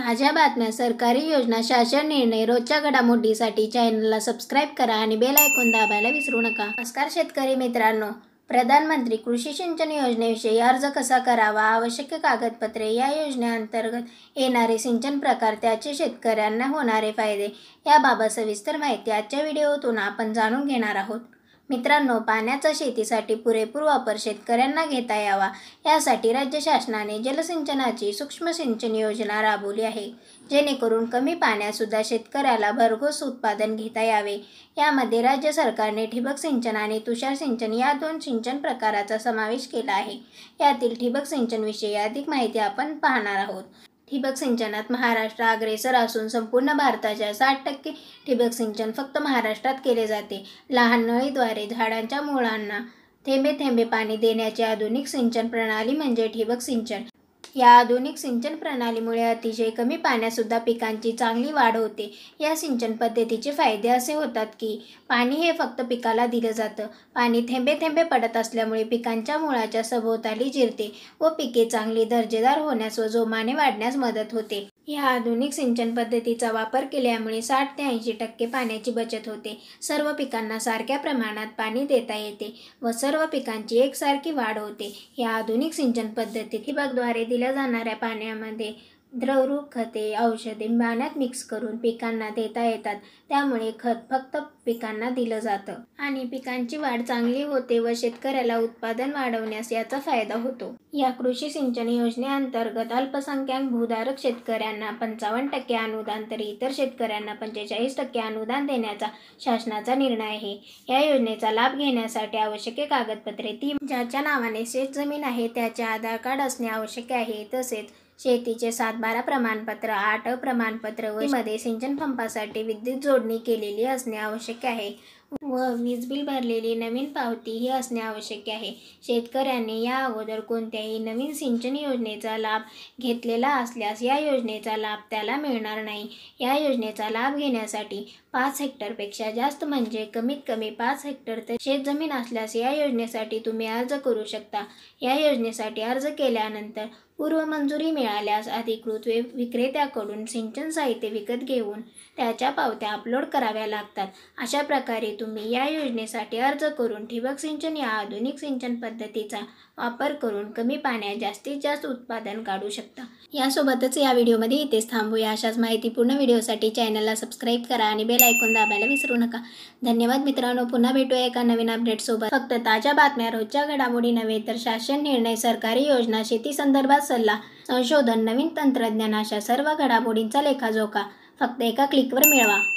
ताज्या बातम्या सरकारी योजना शासन निर्णय रोजच्या घडामोडीसाठी चॅनलला सबस्क्राईब करा आणि बेल ऐकून दाबायला विसरू नका नमस्कार शेतकरी मित्रांनो प्रधानमंत्री कृषी सिंचन योजनेविषयी अर्ज कसा करावा आवश्यक कागदपत्रे या योजनेअंतर्गत येणारे सिंचन प्रकार त्याचे शेतकऱ्यांना होणारे फायदे याबाबत सविस्तर माहिती आजच्या व्हिडिओतून आपण जाणून घेणार आहोत मित्रांनो पाण्याचा शेतीसाठी पुरेपूर वापर शेतकऱ्यांना घेता यावा यासाठी राज्य शासनाने जलसिंचनाची सूक्ष्म सिंचन योजना राबवली आहे जेणेकरून कमी पाण्यातसुद्धा शेतकऱ्याला भरघोस उत्पादन घेता यावे यामध्ये राज्य सरकारने ठिबक सिंचन आणि तुषार सिंचन या दोन सिंचन प्रकाराचा समावेश केला आहे यातील ठिबक सिंचनविषयी अधिक माहिती आपण पाहणार आहोत ठिबक सिंचनात महाराष्ट्र अग्रेसर असून संपूर्ण भारताच्या साठ टक्के ठिबक सिंचन फक्त महाराष्ट्रात केले जाते लहान नळीद्वारे झाडांच्या मुळांना थेंबे थेंबे पाणी देण्याची आधुनिक सिंचन प्रणाली म्हणजे ठिबक सिंचन या आधुनिक सिंचन प्रणालीमुळे अतिशय कमी पाण्यातसुद्धा पिकांची चांगली वाढ होते या सिंचन पद्धतीचे फायदे असे होतात की पाणी हे फक्त पिकाला दिलं जातं पाणी थेंबे थेंबे पडत असल्यामुळे पिकांच्या मुळाच्या सभोवताली जिरते व पिके चांगली दर्जेदार होण्यास व जोमाने वाढण्यास मदत होते या आधुनिक सिंचन पद्धतीचा वापर केल्यामुळे साठ ते ऐंशी टक्के पाण्याची बचत होते सर्व पिकांना सारख्या प्रमाणात पाणी देता येते व सर्व पिकांची एकसारखी वाढ होते या आधुनिक सिंचन पद्धती ठिबकद्वारे दिल्या जाणाऱ्या पाण्यामध्ये द्रवरूप खते औषधे पाण्यात मिक्स करून पिकांना देता येतात त्यामुळे खत फक्त पिकांना दिलं जातं आणि पिकांची वाढ चांगली होते व शेतकऱ्याला उत्पादन वाढवण्यास याचा फायदा होतो या कृषी सिंचन योजनेअंतर्गत अल्पसंख्याक भूधारक शेतकऱ्यांना पंचावन्न टक्के अनुदान तर इतर शेतकऱ्यांना पंचेचाळीस टक्के अनुदान देण्याचा शासनाचा निर्णय आहे या योजनेचा लाभ घेण्यासाठी आवश्यक कागदपत्रे ती ज्याच्या नावाने शेतजमीन आहे त्याचे आधार कार्ड असणे आवश्यक आहे तसेच शेतीचे सात बारा प्रमाणपत्र आठ प्रमाणपत्र व मध्ये सिंचन पंपासाठी विद्युत जोडणी केलेली असणे आवश्यक आहे व वीज बिल भरलेली नवीन पावती ही असणे आवश्यक आहे शेतकऱ्यांनी या अगोदर कोणत्याही नवीन सिंचन योजनेचा लाभ घेतलेला असल्यास या योजनेचा लाभ त्याला मिळणार नाही या योजनेचा लाभ घेण्यासाठी पाच हेक्टरपेक्षा जास्त म्हणजे कमीत कमी पाच हेक्टर तर शेतजमीन असल्यास या योजनेसाठी तुम्ही अर्ज करू शकता या योजनेसाठी अर्ज केल्यानंतर पूर्व मंजुरी मिळाल्यास अधिकृत वे विक्रेत्याकडून सिंचन साहित्य विकत घेऊन त्याच्या पावत्या अपलोड कराव्या लागतात अशा प्रकारे तुम्ही या योजनेसाठी अर्ज करून ठिबक सिंचन या आधुनिक सिंचन पद्धतीचा वापर करून कमी पाण्यात जास्तीत जास्त उत्पादन काढू शकता यासोबतच या व्हिडिओमध्ये इथेच थांबूया अशाच माहितीपूर्ण व्हिडिओसाठी चॅनलला सबस्क्राईब करा आणि बेल ऐकून दाबायला विसरू नका धन्यवाद मित्रांनो पुन्हा भेटूया एका नवीन अपडेटसोबत फक्त ताज्या बातम्या रोजच्या घडामोडी नव्हे तर शासन निर्णय सरकारी योजना शेती संदर्भात सल्ला संशोधन नवीन तंत्रज्ञान अशा सर्व घडामोडींचा लेखाजोखा फक्त एका क्लिकवर मिळवा